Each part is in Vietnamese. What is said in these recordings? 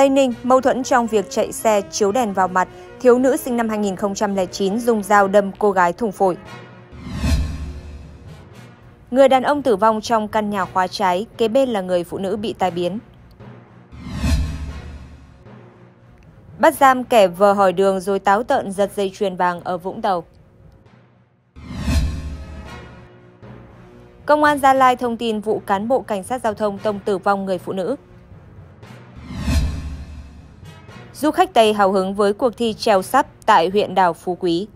Tây Ninh, mâu thuẫn trong việc chạy xe chiếu đèn vào mặt, thiếu nữ sinh năm 2009 dùng dao đâm cô gái thùng phổi. Người đàn ông tử vong trong căn nhà khóa trái, kế bên là người phụ nữ bị tai biến. Bắt giam kẻ vờ hỏi đường rồi táo tợn giật dây chuyền vàng ở Vũng Tàu. Công an Gia Lai thông tin vụ cán bộ cảnh sát giao thông tông tử vong người phụ nữ. du khách Tây hào hứng với cuộc thi treo sắp tại huyện đảo Phú Quý.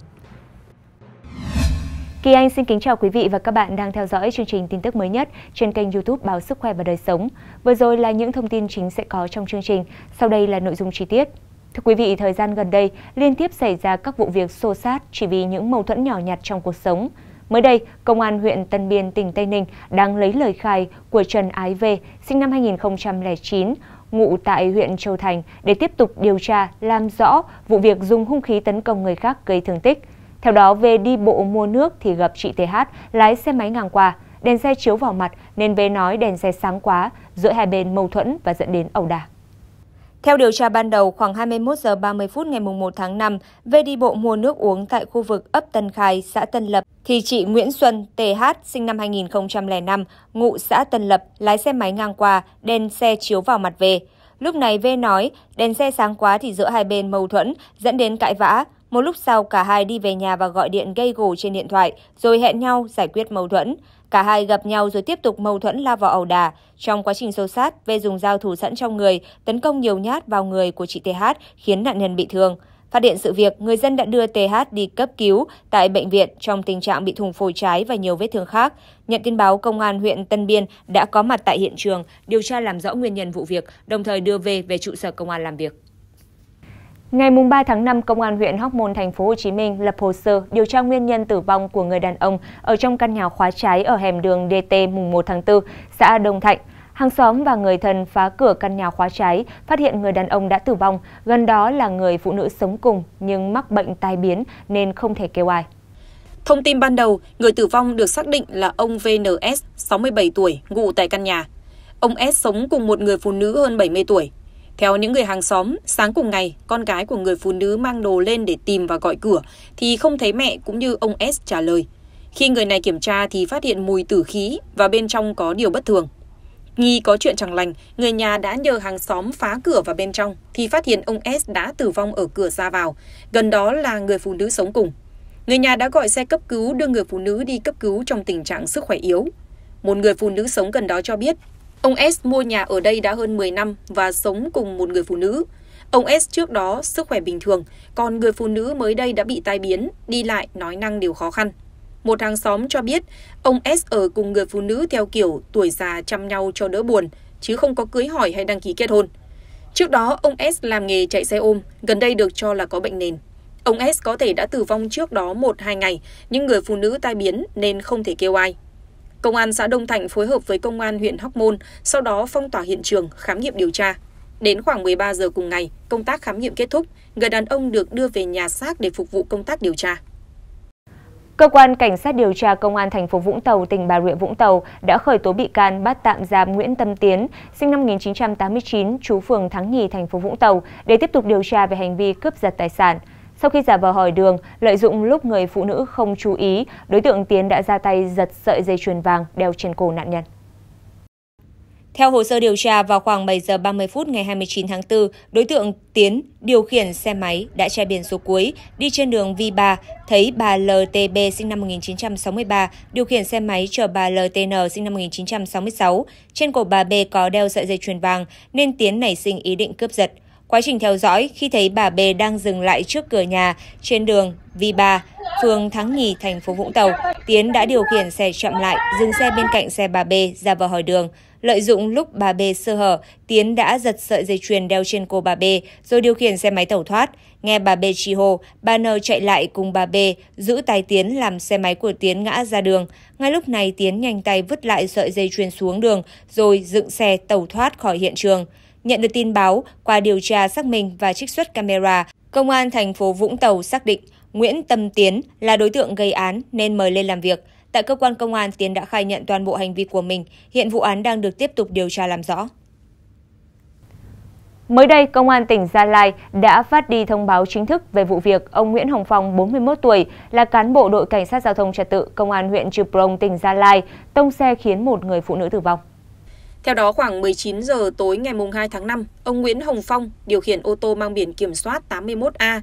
Kỳ Anh xin kính chào quý vị và các bạn đang theo dõi chương trình tin tức mới nhất trên kênh YouTube Báo Sức khỏe và Đời sống. Vừa rồi là những thông tin chính sẽ có trong chương trình, sau đây là nội dung chi tiết. Thưa quý vị, thời gian gần đây liên tiếp xảy ra các vụ việc xô xát chỉ vì những mâu thuẫn nhỏ nhặt trong cuộc sống. Mới đây, Công an huyện Tân Biên, tỉnh Tây Ninh đang lấy lời khai của Trần Ái v sinh năm 2009, ngụ tại huyện Châu Thành để tiếp tục điều tra làm rõ vụ việc dùng hung khí tấn công người khác gây thương tích. Theo đó, về đi bộ mua nước thì gặp chị TH lái xe máy ngang qua, đèn xe chiếu vào mặt nên V nói đèn xe sáng quá, giữa hai bên mâu thuẫn và dẫn đến ẩu đả. Theo điều tra ban đầu, khoảng 21 giờ 30 phút ngày 1 tháng 5, V đi bộ mua nước uống tại khu vực ấp Tân Khai, xã Tân Lập, thì chị Nguyễn Xuân, TH, sinh năm 2005, ngụ xã Tân Lập, lái xe máy ngang qua, đèn xe chiếu vào mặt về. Lúc này V nói, đèn xe sáng quá thì giữa hai bên mâu thuẫn, dẫn đến cãi vã. Một lúc sau, cả hai đi về nhà và gọi điện gây gổ trên điện thoại, rồi hẹn nhau giải quyết mâu thuẫn. Cả hai gặp nhau rồi tiếp tục mâu thuẫn lao vào ẩu đà. Trong quá trình xô sát, V dùng dao thủ sẵn trong người, tấn công nhiều nhát vào người của chị TH, khiến nạn nhân bị thương. Phát hiện sự việc, người dân đã đưa TH đi cấp cứu tại bệnh viện trong tình trạng bị thùng phổi trái và nhiều vết thương khác. Nhận tin báo, công an huyện Tân Biên đã có mặt tại hiện trường, điều tra làm rõ nguyên nhân vụ việc, đồng thời đưa về về trụ sở công an làm việc. Ngày 3 tháng 5, Công an huyện Hóc Môn, thành phố Hồ Chí Minh lập hồ sơ điều tra nguyên nhân tử vong của người đàn ông ở trong căn nhà khóa trái ở hẻm đường DT mùng 1 tháng 4, xã Đông Thạnh. Hàng xóm và người thân phá cửa căn nhà khóa trái, phát hiện người đàn ông đã tử vong, gần đó là người phụ nữ sống cùng nhưng mắc bệnh tai biến nên không thể kêu ai. Thông tin ban đầu, người tử vong được xác định là ông VNS, 67 tuổi, ngụ tại căn nhà. Ông S sống cùng một người phụ nữ hơn 70 tuổi. Theo những người hàng xóm, sáng cùng ngày, con gái của người phụ nữ mang đồ lên để tìm và gọi cửa thì không thấy mẹ cũng như ông S trả lời. Khi người này kiểm tra thì phát hiện mùi tử khí và bên trong có điều bất thường. Nghi có chuyện chẳng lành, người nhà đã nhờ hàng xóm phá cửa vào bên trong thì phát hiện ông S đã tử vong ở cửa ra vào, gần đó là người phụ nữ sống cùng. Người nhà đã gọi xe cấp cứu đưa người phụ nữ đi cấp cứu trong tình trạng sức khỏe yếu. Một người phụ nữ sống gần đó cho biết, ông S mua nhà ở đây đã hơn 10 năm và sống cùng một người phụ nữ. Ông S trước đó sức khỏe bình thường, còn người phụ nữ mới đây đã bị tai biến, đi lại nói năng đều khó khăn một hàng xóm cho biết ông s ở cùng người phụ nữ theo kiểu tuổi già chăm nhau cho đỡ buồn, chứ không có cưới hỏi hay đăng ký kết hôn. Trước đó, ông S làm nghề chạy xe ôm, gần đây được cho là có bệnh nền. Ông S có thể đã tử vong trước đó một hai ngày, nhưng người phụ nữ tai biến nên không thể kêu ai. Công an xã Đông Thạnh phối hợp với công an huyện Hóc Môn, sau đó phong tỏa hiện trường, khám nghiệm điều tra. Đến khoảng 13 giờ cùng ngày, công tác khám nghiệm kết thúc, người đàn ông được đưa về nhà xác để phục vụ công tác điều tra. Cơ quan Cảnh sát điều tra Công an thành phố Vũng Tàu, tỉnh Bà Rịa Vũng Tàu đã khởi tố bị can bắt tạm giam Nguyễn Tâm Tiến, sinh năm 1989, trú phường Thắng Nhì, thành phố Vũng Tàu, để tiếp tục điều tra về hành vi cướp giật tài sản. Sau khi giả vờ hỏi đường, lợi dụng lúc người phụ nữ không chú ý, đối tượng Tiến đã ra tay giật sợi dây chuyền vàng đeo trên cổ nạn nhân. Theo hồ sơ điều tra, vào khoảng 7 giờ 30 phút ngày 29 tháng 4, đối tượng Tiến điều khiển xe máy đã che biển số cuối, đi trên đường V3, thấy bà LTB sinh năm 1963, điều khiển xe máy chở bà LTN sinh năm 1966. Trên cổ bà B có đeo sợi dây chuyền vàng, nên Tiến nảy sinh ý định cướp giật. Quá trình theo dõi, khi thấy bà B đang dừng lại trước cửa nhà trên đường V3, phường Thắng Nhì, thành phố Vũng Tàu, Tiến đã điều khiển xe chậm lại, dừng xe bên cạnh xe bà B ra vào hỏi đường. Lợi dụng lúc bà B sơ hở, Tiến đã giật sợi dây chuyền đeo trên cô bà B rồi điều khiển xe máy tẩu thoát. Nghe bà B chi hô, bà N chạy lại cùng bà B, giữ tay Tiến làm xe máy của Tiến ngã ra đường. Ngay lúc này Tiến nhanh tay vứt lại sợi dây chuyền xuống đường rồi dựng xe tẩu thoát khỏi hiện trường. Nhận được tin báo, qua điều tra xác minh và trích xuất camera, Công an thành phố Vũng Tàu xác định Nguyễn Tâm Tiến là đối tượng gây án nên mời lên làm việc. Tại cơ quan công an, Tiến đã khai nhận toàn bộ hành vi của mình. Hiện vụ án đang được tiếp tục điều tra làm rõ. Mới đây, Công an tỉnh Gia Lai đã phát đi thông báo chính thức về vụ việc ông Nguyễn Hồng Phong, 41 tuổi, là cán bộ đội cảnh sát giao thông trật tự Công an huyện Trư Prong, tỉnh Gia Lai, tông xe khiến một người phụ nữ tử vong. Theo đó, khoảng 19 giờ tối ngày 2 tháng 5, ông Nguyễn Hồng Phong điều khiển ô tô mang biển kiểm soát 81A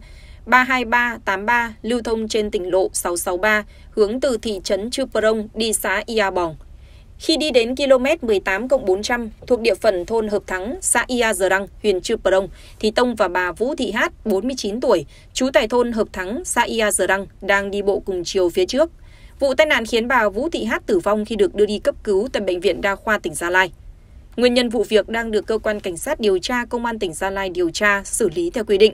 ba ba hai tám ba lưu thông trên tỉnh lộ sáu sáu ba hướng từ thị trấn Chư Prong đi xã Ia Bòng. Khi đi đến km tám bốn trăm thuộc địa phận thôn Hợp Thắng, xã Ia Giờ Đăng, huyện Chư Prong, thì Tông và bà Vũ Thị Hát, chín tuổi, trú tại thôn Hợp Thắng, xã Ia Giờ Đăng, đang đi bộ cùng chiều phía trước. Vụ tai nạn khiến bà Vũ Thị Hát tử vong khi được đưa đi cấp cứu tại Bệnh viện Đa khoa tỉnh Gia Lai. Nguyên nhân vụ việc đang được cơ quan cảnh sát điều tra Công an tỉnh Gia Lai điều tra, xử lý theo quy định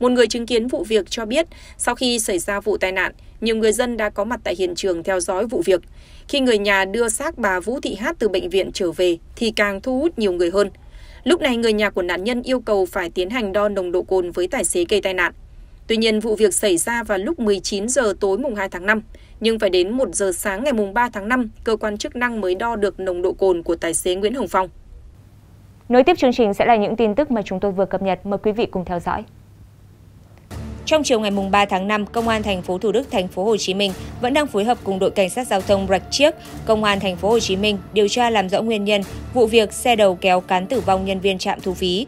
một người chứng kiến vụ việc cho biết sau khi xảy ra vụ tai nạn nhiều người dân đã có mặt tại hiện trường theo dõi vụ việc khi người nhà đưa xác bà vũ thị hát từ bệnh viện trở về thì càng thu hút nhiều người hơn lúc này người nhà của nạn nhân yêu cầu phải tiến hành đo nồng độ cồn với tài xế gây tai nạn Tuy nhiên, vụ việc xảy ra vào lúc 19 giờ tối mùng 2 tháng 5, nhưng phải đến 1 giờ sáng ngày mùng 3 tháng 5, cơ quan chức năng mới đo được nồng độ cồn của tài xế Nguyễn Hồng Phong. Nối tiếp chương trình sẽ là những tin tức mà chúng tôi vừa cập nhật. Mời quý vị cùng theo dõi. Trong chiều ngày 3 tháng 5, Công an thành phố Thủ Đức, thành phố Hồ Chí Minh vẫn đang phối hợp cùng đội cảnh sát giao thông Rạch Chiếc, Công an thành phố Hồ Chí Minh điều tra làm rõ nguyên nhân vụ việc xe đầu kéo cán tử vong nhân viên trạm thu phí.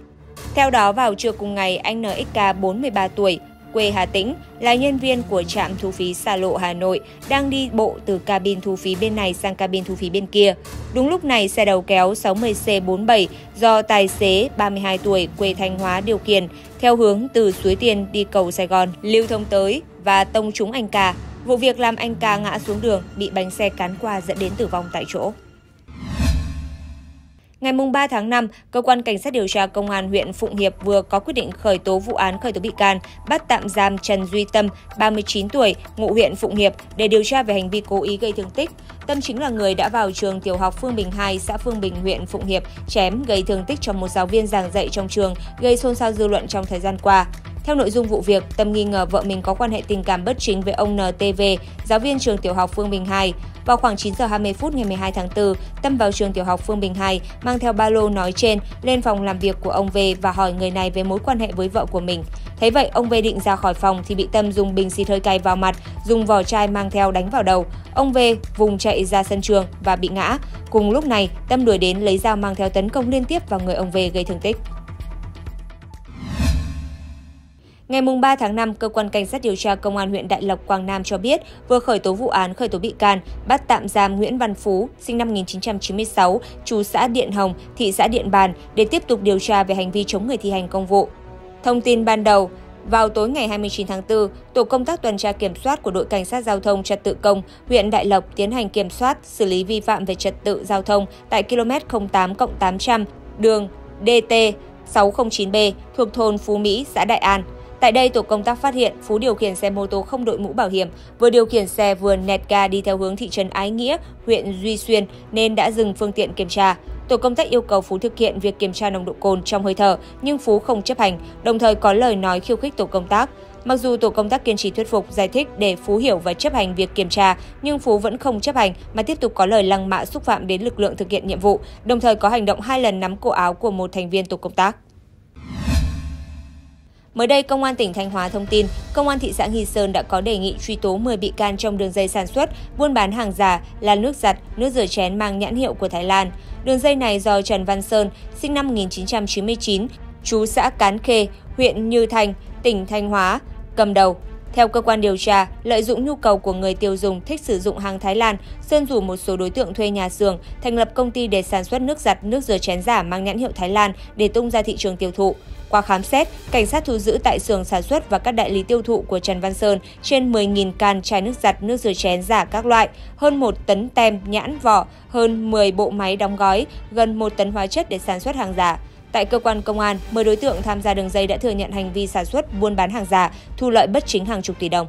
Theo đó, vào trưa cùng ngày, anh NXK 43 tuổi, quê Hà Tĩnh, là nhân viên của trạm thu phí xa lộ Hà Nội, đang đi bộ từ cabin thu phí bên này sang cabin thu phí bên kia. Đúng lúc này, xe đầu kéo 60C47 do tài xế 32 tuổi quê Thanh Hóa điều khiển, theo hướng từ Suối Tiên đi cầu Sài Gòn, lưu thông tới và tông trúng anh cà. Vụ việc làm anh cà ngã xuống đường, bị bánh xe cán qua dẫn đến tử vong tại chỗ. Ngày 3 tháng 5, Cơ quan Cảnh sát điều tra Công an huyện Phụng Hiệp vừa có quyết định khởi tố vụ án khởi tố bị can, bắt tạm giam Trần Duy Tâm, 39 tuổi, ngụ huyện Phụng Hiệp để điều tra về hành vi cố ý gây thương tích. Tâm chính là người đã vào trường tiểu học Phương Bình 2, xã Phương Bình, huyện Phụng Hiệp, chém gây thương tích cho một giáo viên giảng dạy trong trường, gây xôn xao dư luận trong thời gian qua. Theo nội dung vụ việc, Tâm nghi ngờ vợ mình có quan hệ tình cảm bất chính với ông NTV, giáo viên trường tiểu học Phương Bình 2. Vào khoảng 9 giờ 20 phút ngày 12 tháng 4, Tâm vào trường tiểu học Phương Bình 2 mang theo ba lô nói trên lên phòng làm việc của ông V và hỏi người này về mối quan hệ với vợ của mình thế vậy, ông V định ra khỏi phòng thì bị Tâm dùng bình xịt hơi cay vào mặt, dùng vỏ chai mang theo đánh vào đầu. Ông V vùng chạy ra sân trường và bị ngã. Cùng lúc này, Tâm đuổi đến lấy dao mang theo tấn công liên tiếp vào người ông V gây thương tích. Ngày 3 tháng 5, cơ quan cảnh sát điều tra công an huyện Đại Lộc, Quảng Nam cho biết vừa khởi tố vụ án khởi tố bị can, bắt tạm giam Nguyễn Văn Phú, sinh năm 1996, chú xã Điện Hồng, thị xã Điện Bàn để tiếp tục điều tra về hành vi chống người thi hành công vụ. Thông tin ban đầu, vào tối ngày 29 tháng 4, tổ công tác tuần tra kiểm soát của đội cảnh sát giao thông trật tự công huyện Đại Lộc tiến hành kiểm soát, xử lý vi phạm về trật tự giao thông tại km 08 800 đường DT 609B thuộc thôn Phú Mỹ, xã Đại An. Tại đây, tổ công tác phát hiện Phú điều khiển xe mô tô không đội mũ bảo hiểm, vừa điều khiển xe vừa nẹt ga đi theo hướng thị trấn Ái Nghĩa, huyện Duy Xuyên nên đã dừng phương tiện kiểm tra. Tổ công tác yêu cầu Phú thực hiện việc kiểm tra nồng độ cồn trong hơi thở, nhưng Phú không chấp hành, đồng thời có lời nói khiêu khích tổ công tác. Mặc dù tổ công tác kiên trì thuyết phục, giải thích để Phú hiểu và chấp hành việc kiểm tra, nhưng Phú vẫn không chấp hành mà tiếp tục có lời lăng mạ xúc phạm đến lực lượng thực hiện nhiệm vụ, đồng thời có hành động hai lần nắm cổ áo của một thành viên tổ công tác. Mới đây, Công an tỉnh Thanh Hóa thông tin, Công an thị xã Nghi Sơn đã có đề nghị truy tố 10 bị can trong đường dây sản xuất, buôn bán hàng giả là nước giặt, nước rửa chén mang nhãn hiệu của Thái Lan. Đường dây này do Trần Văn Sơn, sinh năm 1999, chú xã Cán Khê, huyện Như Thanh, tỉnh Thanh Hóa, cầm đầu. Theo cơ quan điều tra, lợi dụng nhu cầu của người tiêu dùng thích sử dụng hàng Thái Lan, Sơn rủ một số đối tượng thuê nhà xưởng, thành lập công ty để sản xuất nước giặt, nước rửa chén giả mang nhãn hiệu Thái Lan để tung ra thị trường tiêu thụ. Qua khám xét, cảnh sát thu giữ tại xưởng sản xuất và các đại lý tiêu thụ của Trần Văn Sơn trên 10.000 can chai nước giặt, nước rửa chén giả các loại, hơn 1 tấn tem, nhãn, vỏ, hơn 10 bộ máy đóng gói, gần 1 tấn hóa chất để sản xuất hàng giả. Tại cơ quan công an, 10 đối tượng tham gia đường dây đã thừa nhận hành vi sản xuất, buôn bán hàng giả, thu lợi bất chính hàng chục tỷ đồng.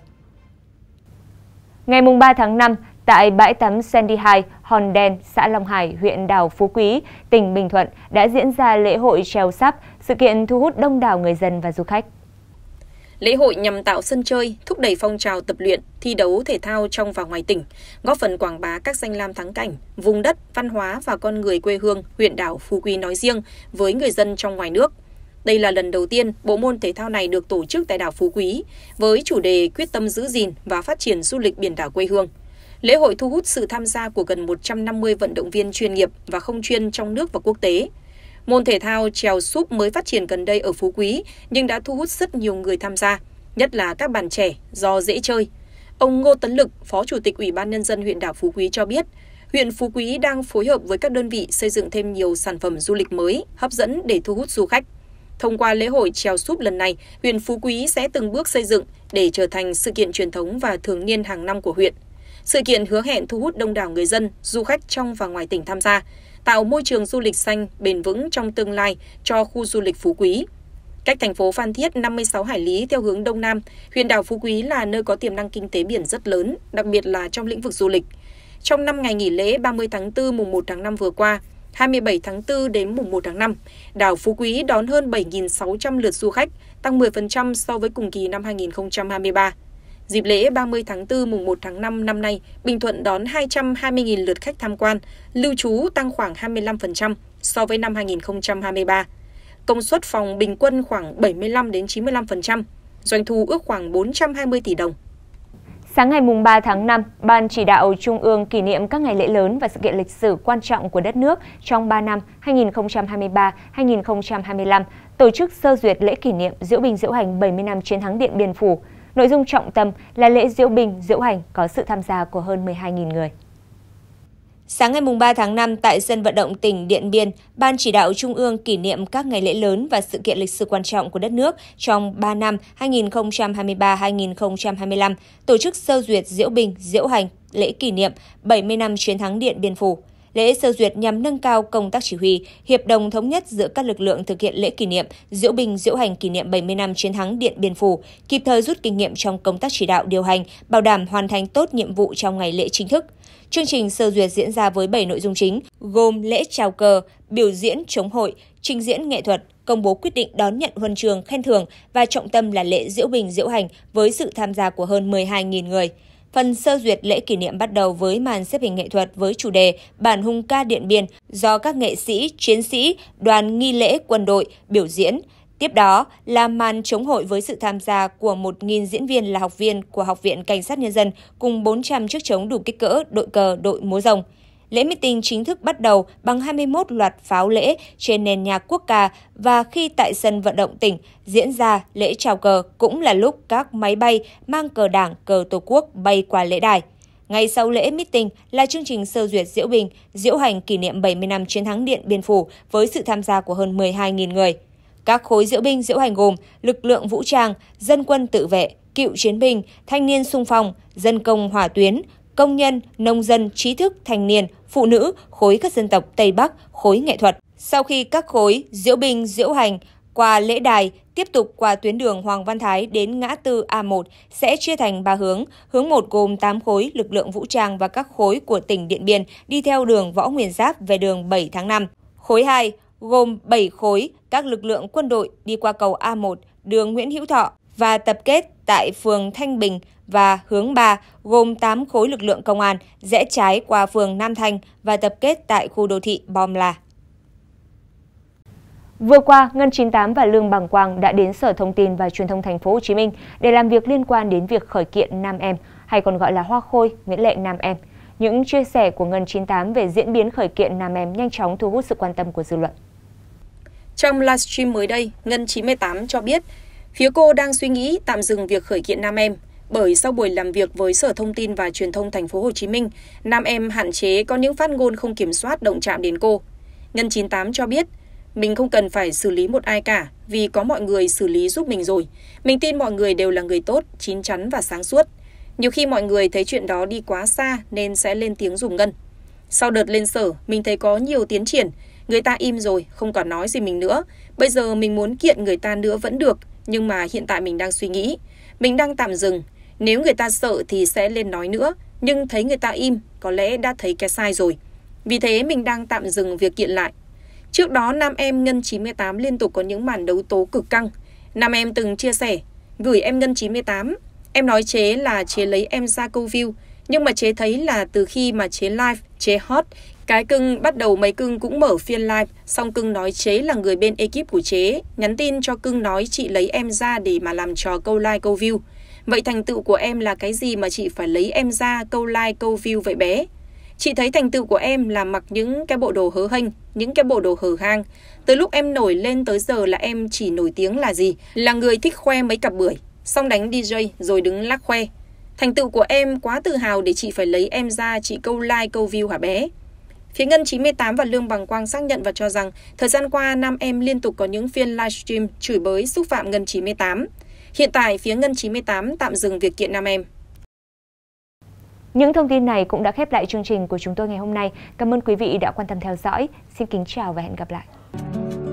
Ngày 3 tháng 5, tại bãi tắm Sandy High, Hòn Đen, xã Long Hải, huyện đảo Phú Quý, tỉnh Bình Thuận đã diễn ra lễ hội treo sắp, sự kiện thu hút đông đảo người dân và du khách. Lễ hội nhằm tạo sân chơi, thúc đẩy phong trào tập luyện, thi đấu thể thao trong và ngoài tỉnh, góp phần quảng bá các danh lam thắng cảnh, vùng đất, văn hóa và con người quê hương, huyện đảo Phú Quý nói riêng với người dân trong ngoài nước. Đây là lần đầu tiên bộ môn thể thao này được tổ chức tại đảo Phú Quý với chủ đề quyết tâm giữ gìn và phát triển du lịch biển đảo quê hương lễ hội thu hút sự tham gia của gần một trăm năm mươi vận động viên chuyên nghiệp và không chuyên trong nước và quốc tế. Môn thể thao trèo súp mới phát triển gần đây ở Phú Quý nhưng đã thu hút rất nhiều người tham gia, nhất là các bạn trẻ do dễ chơi. Ông Ngô Tấn Lực, Phó Chủ tịch Ủy ban Nhân dân huyện đảo Phú Quý cho biết, huyện Phú Quý đang phối hợp với các đơn vị xây dựng thêm nhiều sản phẩm du lịch mới, hấp dẫn để thu hút du khách. Thông qua lễ hội trèo súp lần này, huyện Phú Quý sẽ từng bước xây dựng để trở thành sự kiện truyền thống và thường niên hàng năm của huyện sự kiện hứa hẹn thu hút đông đảo người dân du khách trong và ngoài tỉnh tham gia tạo môi trường du lịch xanh bền vững trong tương lai cho khu du lịch phú quý Cách thành phố Phan Thiết 56 hải lý theo hướng Đông Nam, huyện đảo Phú Quý là nơi có tiềm năng kinh tế biển rất lớn, đặc biệt là trong lĩnh vực du lịch. Trong 5 ngày nghỉ lễ 30 tháng 4 mùng 1 tháng 5 vừa qua, 27 tháng 4 đến mùng 1 tháng 5, đảo Phú Quý đón hơn 7.600 lượt du khách, tăng 10% so với cùng kỳ năm 2023 dịp lễ 30 tháng 4, mùng 1 tháng 5 năm nay, Bình Thuận đón 220.000 lượt khách tham quan, lưu trú tăng khoảng 25% so với năm 2023. Công suất phòng bình quân khoảng 75 đến 95%, doanh thu ước khoảng 420 tỷ đồng. Sáng ngày 3 tháng 5, Ban chỉ đạo Trung ương kỷ niệm các ngày lễ lớn và sự kiện lịch sử quan trọng của đất nước trong 3 năm 2023-2025 tổ chức sơ duyệt lễ kỷ niệm diễu binh diễu hành 70 năm chiến thắng Điện Biên Phủ – Nội dung trọng tâm là lễ diễu binh, diễu hành có sự tham gia của hơn 12.000 người. Sáng ngày 3 tháng 5 tại sân vận động tỉnh Điện Biên, Ban chỉ đạo Trung ương kỷ niệm các ngày lễ lớn và sự kiện lịch sử quan trọng của đất nước trong 3 năm 2023-2025, tổ chức sơ duyệt diễu binh, diễu hành, lễ kỷ niệm 70 năm chiến thắng Điện Biên Phủ. Lễ sơ duyệt nhằm nâng cao công tác chỉ huy, hiệp đồng thống nhất giữa các lực lượng thực hiện lễ kỷ niệm, diễu binh diễu hành kỷ niệm 70 năm chiến thắng Điện Biên Phủ, kịp thời rút kinh nghiệm trong công tác chỉ đạo điều hành, bảo đảm hoàn thành tốt nhiệm vụ trong ngày lễ chính thức. Chương trình sơ duyệt diễn ra với 7 nội dung chính, gồm lễ chào cờ, biểu diễn chống hội, trình diễn nghệ thuật, công bố quyết định đón nhận huân trường, khen thưởng và trọng tâm là lễ diễu bình diễu hành với sự tham gia của hơn 12.000 người. Phần sơ duyệt lễ kỷ niệm bắt đầu với màn xếp hình nghệ thuật với chủ đề Bản hùng ca Điện Biên do các nghệ sĩ, chiến sĩ, đoàn nghi lễ quân đội biểu diễn. Tiếp đó là màn chống hội với sự tham gia của 1.000 diễn viên là học viên của Học viện Cảnh sát Nhân dân cùng 400 chiếc trống đủ kích cỡ, đội cờ, đội múa rồng. Lễ meeting chính thức bắt đầu bằng 21 loạt pháo lễ trên nền nhạc quốc ca và khi tại sân vận động tỉnh diễn ra lễ chào cờ cũng là lúc các máy bay mang cờ đảng, cờ tổ quốc bay qua lễ đài. Ngay sau lễ meeting là chương trình sơ duyệt diễu bình, diễu hành kỷ niệm 70 năm chiến thắng Điện Biên Phủ với sự tham gia của hơn 12.000 người. Các khối diễu binh diễu hành gồm lực lượng vũ trang, dân quân tự vệ, cựu chiến binh, thanh niên sung phong, dân công hỏa tuyến, công nhân, nông dân, trí thức, thanh niên, phụ nữ, khối các dân tộc Tây Bắc, khối nghệ thuật. Sau khi các khối diễu binh, diễu hành, qua lễ đài, tiếp tục qua tuyến đường Hoàng Văn Thái đến ngã tư A1 sẽ chia thành 3 hướng. Hướng 1 gồm 8 khối lực lượng vũ trang và các khối của tỉnh Điện Biên đi theo đường Võ Nguyên Giáp về đường 7 tháng 5. Khối 2 gồm 7 khối các lực lượng quân đội đi qua cầu A1, đường Nguyễn Hữu Thọ và tập kết tại phường Thanh Bình, và hướng 3 gồm 8 khối lực lượng công an rẽ trái qua phường Nam Thành và tập kết tại khu đô thị Bom La. Vừa qua, Ngân 98 và Lương Bằng Quang đã đến Sở Thông tin và Truyền thông Thành phố Hồ Chí Minh để làm việc liên quan đến việc khởi kiện Nam Em, hay còn gọi là Hoa Khôi, Nguyễn Lệ Nam Em. Những chia sẻ của Ngân 98 về diễn biến khởi kiện Nam Em nhanh chóng thu hút sự quan tâm của dư luận. Trong livestream mới đây, Ngân 98 cho biết, phía cô đang suy nghĩ tạm dừng việc khởi kiện Nam Em bởi sau buổi làm việc với Sở Thông tin và Truyền thông Thành phố Hồ Chí Minh, nam em hạn chế có những phát ngôn không kiểm soát động chạm đến cô. Nhân 98 cho biết, mình không cần phải xử lý một ai cả vì có mọi người xử lý giúp mình rồi. Mình tin mọi người đều là người tốt, chín chắn và sáng suốt. Nhiều khi mọi người thấy chuyện đó đi quá xa nên sẽ lên tiếng dùng ngân. Sau đợt lên sở, mình thấy có nhiều tiến triển. Người ta im rồi, không còn nói gì mình nữa. Bây giờ mình muốn kiện người ta nữa vẫn được, nhưng mà hiện tại mình đang suy nghĩ. Mình đang tạm dừng, nếu người ta sợ thì sẽ lên nói nữa, nhưng thấy người ta im, có lẽ đã thấy cái sai rồi. Vì thế mình đang tạm dừng việc kiện lại. Trước đó nam em Ngân 98 liên tục có những màn đấu tố cực căng. Nam em từng chia sẻ, gửi em Ngân 98, em nói chế là chế lấy em ra câu view, nhưng mà chế thấy là từ khi mà chế live, chế hot, cái cưng bắt đầu mấy cưng cũng mở phiên live, song cưng nói chế là người bên ekip của chế, nhắn tin cho cưng nói chị lấy em ra để mà làm trò câu like câu view. Vậy thành tựu của em là cái gì mà chị phải lấy em ra câu like câu view vậy bé? Chị thấy thành tựu của em là mặc những cái bộ đồ hớ hênh, những cái bộ đồ hở hang. Từ lúc em nổi lên tới giờ là em chỉ nổi tiếng là gì? Là người thích khoe mấy cặp bưởi, xong đánh DJ rồi đứng lắc khoe. Thành tựu của em quá tự hào để chị phải lấy em ra chị câu like câu view hả bé? Phía Ngân 98 và Lương Bằng Quang xác nhận và cho rằng thời gian qua nam em liên tục có những phiên livestream chửi bới xúc phạm Ngân 98. Hiện tại, phía Ngân 98 tạm dừng việc kiện nam em. Những thông tin này cũng đã khép lại chương trình của chúng tôi ngày hôm nay. Cảm ơn quý vị đã quan tâm theo dõi. Xin kính chào và hẹn gặp lại.